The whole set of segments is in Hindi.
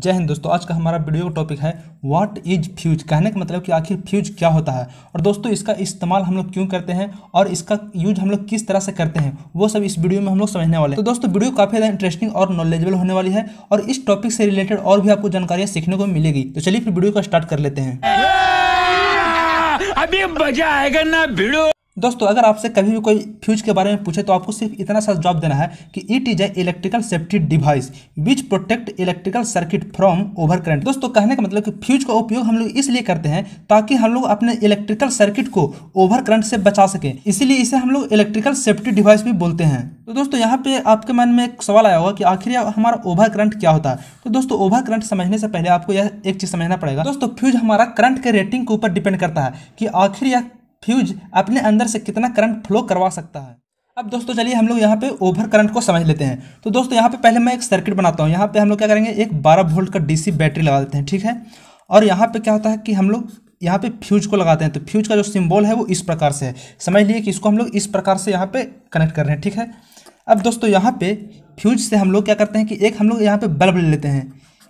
जय हिंद दोस्तों आज का हमारा वीडियो का टॉपिक है व्हाट इज फ्यूज कहने का मतलब कि आखिर फ्यूज क्या होता है और दोस्तों इसका इस्तेमाल हम लोग क्यों करते हैं और इसका यूज हम लोग किस तरह से करते हैं वो सब इस वीडियो में हम लोग समझने वाले हैं तो दोस्तों वीडियो काफ़ी ज़्यादा इंटरेस्टिंग और नॉलेजेबल होने वाली है और इस टॉपिक से रिलेटेड और भी आपको जानकारियां सीखने को मिलेगी तो चलिए फिर वीडियो का स्टार्ट कर लेते हैं अभी मजा आएगा ना वीडियो दोस्तों अगर आपसे कभी भी कोई फ्यूज के बारे में पूछे तो आपको सिर्फ इतना सा जवाब देना है कि it is a electrical safety device which protect electrical circuit from over current दोस्तों कहने का मतलब कि फ्यूज का उपयोग हम लोग इसलिए करते हैं ताकि हम लोग अपने इलेक्ट्रिकल सर्किट को ओवर करंट से बचा सके इसीलिए इसे हम लोग इलेक्ट्रिकल सेफ्टी डिवाइस भी बोलते हैं तो दोस्तों यहाँ पे आपके मन में एक सवाल आया होगा कि आखिर हमारा ओवर करंट क्या होता है तो दोस्तों ओवर करंट समझने से पहले आपको यह एक चीज समझना पड़ेगा दोस्तों फ्यूज हमारा करंट के रेटिंग के ऊपर डिपेंड करता है कि आखिर यह फ्यूज अपने अंदर से कितना करंट फ्लो करवा सकता है अब दोस्तों चलिए हम लोग यहाँ पे ओवर करंट को समझ लेते हैं तो दोस्तों यहाँ पे पहले मैं एक सर्किट बनाता हूँ यहाँ पे हम लोग क्या करेंगे एक 12 वोल्ट का डीसी बैटरी लगा देते हैं ठीक है और यहाँ पे क्या होता है कि हम लोग यहाँ पे फ्यूज को लगाते हैं तो फ्यूज का जो सिम्बॉल है वो इस प्रकार से है समझ लिए कि इसको हम लोग इस प्रकार से यहाँ पे कनेक्ट कर रहे हैं ठीक है अब दोस्तों यहाँ पे फ्यूज से हम लोग क्या करते हैं कि एक हम लोग यहाँ पे बल्ब ले लेते हैं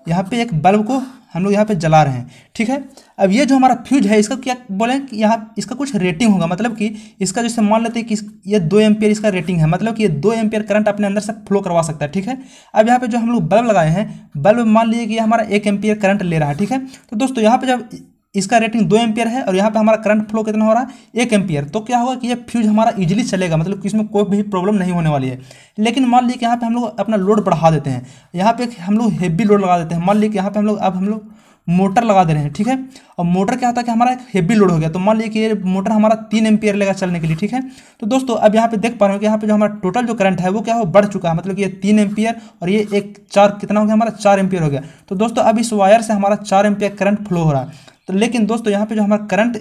यहाँ पे एक बल्ब को हम लोग यहाँ पे जला रहे हैं ठीक है अब ये जो हमारा फ्यूज है इसका क्या बोलें कि यहाँ इसका कुछ रेटिंग होगा मतलब कि इसका जैसे मान लेते हैं कि ये दो एम्पियर इसका रेटिंग है मतलब कि ये दो एम्पियर करंट अपने अंदर से फ्लो करवा सकता है ठीक है अब यहाँ पे जो हम लोग बल्ब लगाए हैं बल्ब मान लीजिए कि हमारा एक एम्पियर करंट ले रहा है ठीक है तो दोस्तों यहाँ पर जब इसका रेटिंग दो एम्पियर है और यहाँ पे हमारा करंट फ्लो कितना हो रहा है एक एम्पियर तो क्या होगा कि ये फ्यूज हमारा इजीली चलेगा मतलब कि इसमें कोई भी प्रॉब्लम नहीं होने वाली है लेकिन मान लीजिए कि यहाँ पे हम लोग अपना लोड बढ़ा देते हैं यहाँ पे हम लोग हेवी लोड लगा देते हैं मान लीजिए कि यहाँ पे हम लोग अब हम लोग मोटर लगा दे रहे हैं ठीक है और मोटर क्या होता है कि हमारा एक हेवी लोड हो गया तो मान लीजिए कि ये मोटर हमारा तीन एम्पियर लेगा चलने के लिए ठीक है तो दोस्तों अब यहाँ पे देख पा रहे हो कि यहाँ पे जो हमारा टोटल जो करंट है वो क्या हो बढ़ चुका है मतलब कि ये तीन एम्पियर और ये एक चार कितना हो गया हमारा चार एम्पियर हो गया तो दोस्तों अब इस वायर से हमारा चार एम्पियर करंट फ्लो हो रहा है तो लेकिन दोस्तों यहाँ पे जो हमारा करंट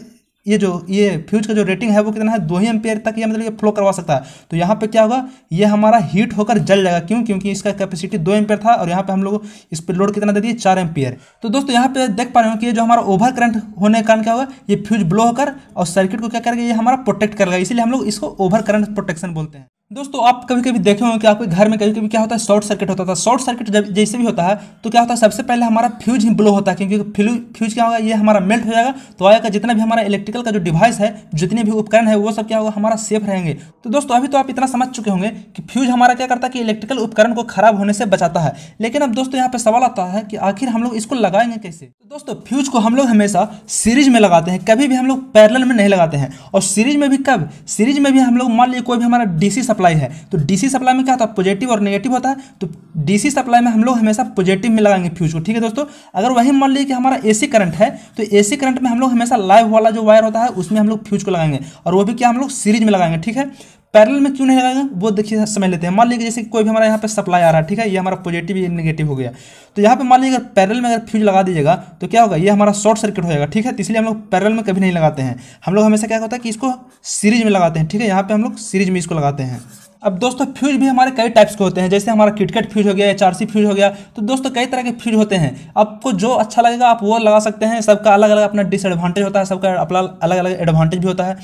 ये जो ये फ्यूज का जो रेटिंग है वो कितना है दो ही एम्पेयर तक ये मतलब ये फ्लो करवा सकता है तो यहाँ पे क्या होगा ये हमारा हीट होकर जल जाएगा क्यों क्योंकि इसका कैपेसिटी दो एम्पेयर था और यहाँ पे हम लोग इस पर लोड कितना दे दिए चार एम्पेयर तो दोस्तों यहाँ पे देख पा रहे हो कि ये जो हमारा ओवर करंट होने के कारण क्या होगा ये फ्यूज ब्लो होकर और सर्किट को क्या करेगा ये हमारा प्रोटेक्ट करेगा इसलिए हम लोग इसको ओवर करंट प्रोटेक्शन बोलते हैं दोस्तों आप कभी कभी देखे होंगे कि आपके घर में कभी कभी क्या होता है शॉर्ट सर्किट होता था तो शॉर्ट सर्किट जब जैसे भी होता है तो क्या होता है सबसे पहले हमारा फ्यूज ही ब्लो होता है क्योंकि फ्यूज क्या होगा ये हमारा मेल्ट हो जाएगा तो आगे का जितना भी हमारा इलेक्ट्रिकल का जो डिवाइस है जितने भी उपकरण है वो सब क्या होगा हमारा सेफ रहेंगे तो दोस्तों अभी तो आप इतना समझ चुके होंगे कि फ्यूज हमारा क्या करता है कि इलेक्ट्रिकल उपकरण को खराब होने से बचाता है लेकिन अब दोस्तों यहाँ पर सवाल आता है कि आखिर हम लोग इसको लगाएंगे कैसे तो दोस्तों फ्यूज को हम लोग हमेशा सीरीज में लगाते हैं कभी भी हम लोग पैरल में नहीं लगाते हैं और सीरीज में भी कब सीरीज में भी हम लोग मान लीजिए कोई भी हमारा डीसी सप्लाई है तो डीसी सप्लाई में क्या होता है पॉजिटिव और नेगेटिव होता है तो डीसी सप्लाई में हम लोग हमेशा पॉजिटिव में लगाएंगे फ्यूज को ठीक है दोस्तों अगर वही मान लीजिए कि हमारा एसी करंट है तो एसी करंट में हम लोग हमेशा लाइव वाला जो वायर होता है उसमें हम लोग फ्यूज को लगाएंगे और वो भी क्या हम लोग सीरीज में लगाएंगे ठीक है पैरल में क्यों नहीं लगाएगा वो देखिए समझ लेते हैं मान लीजिए जैसे कोई भी हमारा यहाँ पे सप्लाई आ रहा है ठीक है ये हमारा पॉजिटिव या निगेटिव हो गया तो यहाँ पे मान लीजिए अगर पैरल में अगर फ्यूज लगा दीजिएगा तो क्या होगा ये हमारा शॉर्ट सर्किट हो जाएगा ठीक है तो इसलिए हम लोग पैरल में कभी नहीं लगाते हैं हम लोग हमेशा क्या होता है कि इसको सीरीज में लगाते हैं ठीक है यहाँ पर हम लोग सीरीज में इसको लगाते हैं अब दोस्तों फ्यूज भी हमारे कई टाइप्स के होते हैं जैसे हमारा किटकेट फ्यूज हो गया एच आर फ्यूज हो गया तो दोस्तों कई तरह के फ्यूज होते हैं आपको जो अच्छा लगेगा आप वो लगा सकते हैं सबका अलग अलग अपना डिसएडवांटेज होता है सबका अपना अलग अलग एडवांटेज भी होता है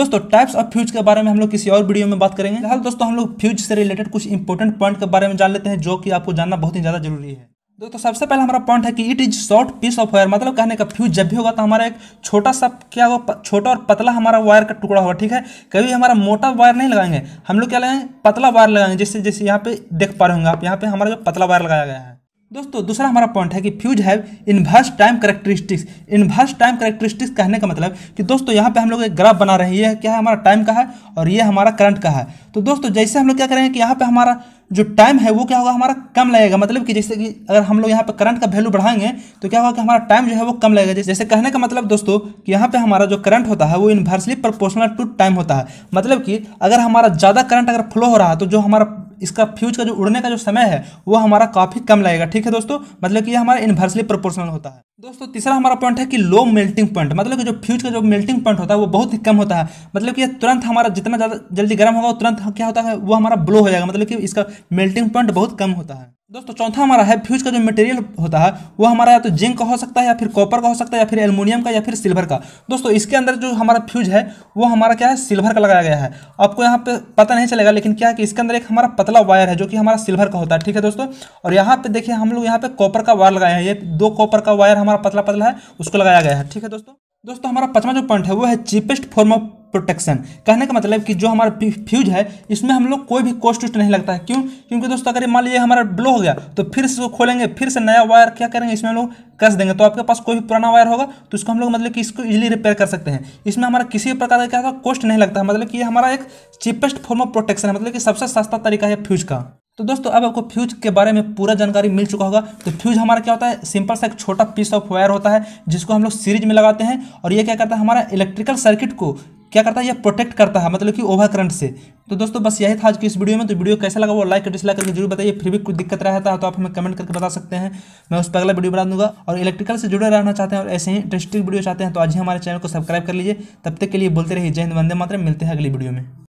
दोस्तों टाइप्स ऑफ फ्यूज के बारे में हम लोग किसी और वीडियो में बात करेंगे फिलहाल दोस्तों हम लोग फ्यूज से रिलेटेड कुछ इंपॉर्टेंट पॉइंट के बारे में जान लेते हैं जो कि आपको जानना बहुत ही ज़्यादा जरूरी है दोस्तों सबसे पहला हमारा पॉइंट है कि it is short piece of wire मतलब कहने का फ्यूज जब भी होगा तो हमारा एक छोटा सा क्या होगा छोटा और पतला हमारा वायर का टुकड़ा होगा ठीक है कभी हमारा मोटा वायर नहीं लगाएंगे हम लोग क्या लगाएंगे पतला वायर लगाएंगे जैसे जैसे यहाँ पे देख पा रहे होंगे आप यहाँ पे हमारा जो पतला वायर लगाया गया है दोस्तों दूसरा हमारा पॉइंट है कि fuse have inverse time characteristics inverse time characteristics कहने का मतलब कि दोस्तों यहाँ पे हम लोग एक ग्राफ बना रहे हैं ये क्या है हमारा टाइम का है और ये हमारा करंट का है तो दोस्तों जैसे हम लोग क्या करेंगे कि यहाँ पे हमारा जो टाइम है वो क्या होगा हमारा कम लगेगा मतलब कि जैसे कि अगर हम लोग यहाँ पर करंट का वैल्यू बढ़ाएंगे तो क्या होगा कि हमारा टाइम जो है वो कम लगेगा जैसे कहने का मतलब दोस्तों कि यहाँ पे हमारा जो करंट होता है वो इन्वर्सली प्रोपोर्शनल टू टाइम होता है मतलब कि अगर हमारा ज़्यादा करंट अगर फ्लो हो रहा है तो जो हमारा इसका फ्यूज का जो उड़ने का जो समय है वो हमारा काफ़ी कम लगेगा ठीक है दोस्तों मतलब कि ये हमारा इन्वर्सली प्रोपोर्शनल होता है दोस्तों तीसरा हमारा पॉइंट है कि लो मेल्टिंग पॉइंट मतलब कि जो फ्यूज का जो मेल्टिंग पॉइंट होता है वो बहुत ही कम होता है मतलब कि तुरंत हमारा जितना ज़्यादा जल्दी गर्म होगा तुरंत क्या होता है वो हमारा ब्लो हो जाएगा मतलब कि इसका मेल्टिंग पॉइंट बहुत कम होता है दोस्तों चौथा हमारा है फ्यूज का जो मटेरियल होता है वो हमारा या तो जिंक का हो सकता है या फिर कॉपर का हो सकता है या फिर एल्यूमिनियम का या फिर सिल्वर का दोस्तों इसके अंदर जो हमारा फ्यूज है वो हमारा क्या है सिल्वर का लगाया गया है आपको यहाँ पे पता नहीं चलेगा लेकिन क्या है कि इसके अंदर एक हमारा पतला वायर है जो कि हमारा सिल्वर का होता है ठीक है दोस्तों और यहाँ पे देखिए हम लोग यहाँ पे कॉपर का वायर लगाए हैं ये दो कॉपर का वायर हमारा पतला पतला है उसको लगाया गया है ठीक है दोस्तों दोस्तों हमारा पचवा जो पॉइंट है वो है चीपेस्ट फॉर्म ऑफ प्रोटेक्शन कहने का मतलब कि जो हमारा फ्यूज है इसमें हम लोग कोई भी कोस्ट उस्ट नहीं लगता है क्यों क्योंकि दोस्तों अगर मान लीजिए हमारा ब्लो हो गया तो फिर से खोलेंगे फिर से नया वायर क्या करेंगे इसमें हम लोग कस देंगे तो आपके पास कोई भी पुराना वायर होगा तो इसको हम लोग मतलब कि इसको इजीली रिपेयर कर सकते हैं इसमें हमारा किसी भी प्रकार का क्या होगा कॉस्ट नहीं लगता है मतलब कि ये हमारा एक चीपेस्ट फॉर्म ऑफ प्रोटेक्शन है मतलब कि सबसे सस्ता तरीका है फ्यूज का तो दोस्तों अब आपको फ्यूज के बारे में पूरा जानकारी मिल चुका होगा तो फ्यूज हमारा क्या होता है सिंपल सा एक छोटा पीस ऑफ वायर होता है जिसको हम लोग सीरीज में लगाते हैं और ये क्या करता है हमारा इलेक्ट्रिकल सर्किट को क्या करता है यह प्रोटेक्ट करता है मतलब कि ओवर करंट से तो दोस्तों बस यही था आज की इस वीडियो में तो वीडियो कैसा लगा वो लाइक और डिसलाइक करके जरूर बताइए फिर भी कुछ दिक्कत रहता है तो आप हमें कमेंट करके बता सकते हैं मैं उस पर अगला वीडियो बना दूंगा और इलेक्ट्रिकल से जुड़े रहना चाहते हैं और ऐसे ही इंटरेस्टिंग वीडियो चाहते हैं तो आज ही हमारे चैनल को सब्सक्राइब कर लीजिए तब तक के लिए बोलते रहिए जय हिंद वंदे मात्र मिलते हैं अगली वीडियो में